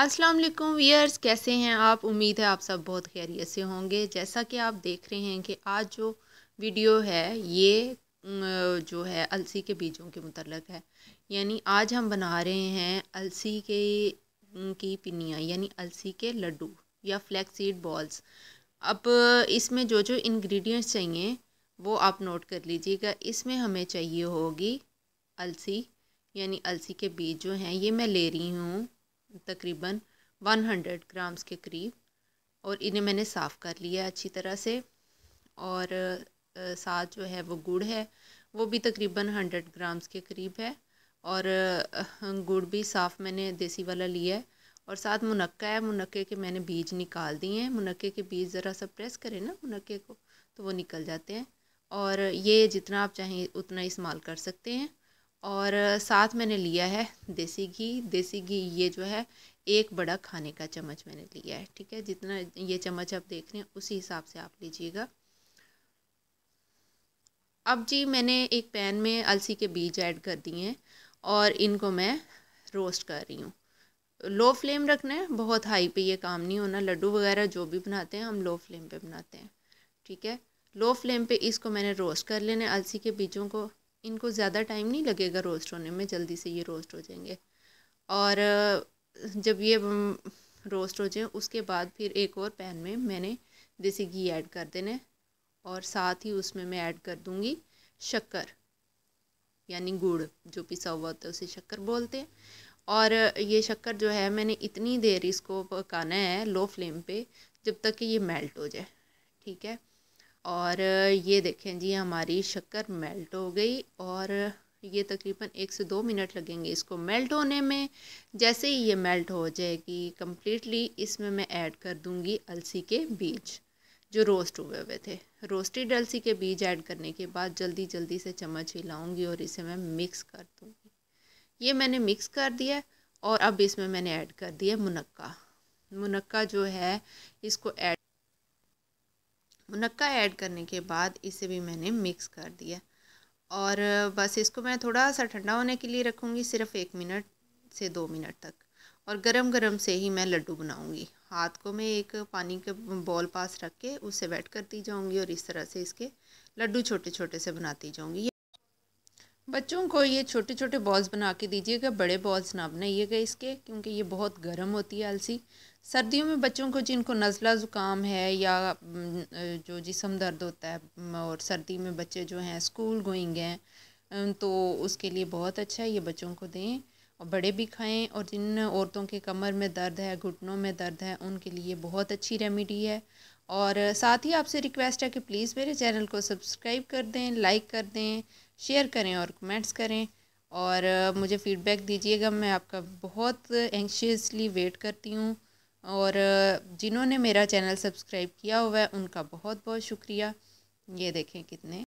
अस्सलाम वालेकुम वियर्स कैसे हैं आप उम्मीद है आप सब बहुत खैरियत से होंगे जैसा कि आप देख रहे हैं कि आज जो वीडियो है ये जो है अलसी के बीजों के मतलब है यानी आज हम बना रहे हैं अलसी के की पिनियाँ यानी अलसी के लड्डू या फ्लैक्स सीड बॉल्स अब इसमें जो जो इंग्रेडिएंट्स चाहिए वो आप नोट कर लीजिएगा इसमें हमें चाहिए होगी अलसी यानी अलसी के बीज जो हैं ये मैं ले रही हूँ तकरीबन 100 ग्राम्स के करीब और इन्हें मैंने साफ़ कर लिया अच्छी तरह से और साथ जो है वो गुड़ है वो भी तकरीबन हंड्रेड ग्राम्स के करीब है और गुड़ भी साफ़ मैंने देसी वाला लिया है और साथ मुनक्का है मुनक्के के मैंने बीज निकाल दिए हैं मुनक्के के बीज ज़रा सा प्रेस करें ना मुनक्के को तो वो निकल जाते हैं और ये जितना आप चाहें उतना इस्तेमाल कर सकते हैं और साथ मैंने लिया है देसी घी देसी घी ये जो है एक बड़ा खाने का चम्मच मैंने लिया है ठीक है जितना ये चम्मच आप देख रहे हैं उसी हिसाब से आप लीजिएगा अब जी मैंने एक पैन में अलसी के बीज ऐड कर दिए हैं और इनको मैं रोस्ट कर रही हूँ लो फ्लेम रखना है बहुत हाई पे ये काम नहीं होना लड्डू वगैरह जो भी बनाते हैं हम लो फ्लेम पे बनाते हैं ठीक है लो फ्लेम पे इसको मैंने रोस्ट कर लेना है अलसी के बीजों को इनको ज़्यादा टाइम नहीं लगेगा रोस्ट होने में जल्दी से ये रोस्ट हो जाएंगे और जब ये रोस्ट हो जाए उसके बाद फिर एक और पैन में मैंने देसी घी ऐड कर देना और साथ ही उसमें मैं ऐड कर दूँगी शक्कर यानी गुड़ जो पिसा हुआ होता है उसे शक्कर बोलते हैं और ये शक्कर जो है मैंने इतनी देर इसको पकाना है लो फ्लेम पे जब तक कि ये मेल्ट हो जाए ठीक है और ये देखें जी हमारी शक्कर मेल्ट हो गई और ये तकरीबन एक से दो मिनट लगेंगे इसको मेल्ट होने में जैसे ही ये मेल्ट हो जाएगी कम्प्लीटली इसमें मैं ऐड कर दूँगी अलसी के बीज जो रोस्ट हुए हुए थे रोस्टेड अलसी के बीज ऐड करने के बाद जल्दी जल्दी से चम्मच हिलाऊंगी और इसे मैं मिक्स कर दूँगी ये मैंने मिक्स कर दिया और अब इसमें मैंने ऐड कर दिया मुनक्का मुनक्का जो है इसको ऐड मुनक्का ऐड करने के बाद इसे भी मैंने मिक्स कर दिया और बस इसको मैं थोड़ा सा ठंडा होने के लिए रखूँगी सिर्फ एक मिनट से दो मिनट तक और गरम गरम से ही मैं लड्डू बनाऊँगी हाथ को मैं एक पानी के बॉल पास रख के उसे वेट करती जाऊँगी और इस तरह से इसके लड्डू छोटे छोटे से बनाती जाऊँगी बच्चों को ये छोटे छोटे बॉल्स बना के दीजिएगा बड़े बॉल्स ना बनाइएगा इसके क्योंकि ये बहुत गर्म होती है अलसी सर्दियों में बच्चों को जिनको नज़ला ज़ुकाम है या जो जिसम दर्द होता है और सर्दी में बच्चे जो हैं स्कूल गोइंग हैं तो उसके लिए बहुत अच्छा है ये बच्चों को दें और बड़े भी खाएं और जिन औरतों के कमर में दर्द है घुटनों में दर्द है उनके लिए बहुत अच्छी रेमिडी है और साथ ही आपसे रिक्वेस्ट है कि प्लीज़ मेरे चैनल को सब्सक्राइब कर दें लाइक कर दें शेयर करें और कमेंट्स करें और मुझे फ़ीडबैक दीजिएगा मैं आपका बहुत एंशियसली वेट करती हूँ और जिन्होंने मेरा चैनल सब्सक्राइब किया हुआ है उनका बहुत बहुत शुक्रिया ये देखें कितने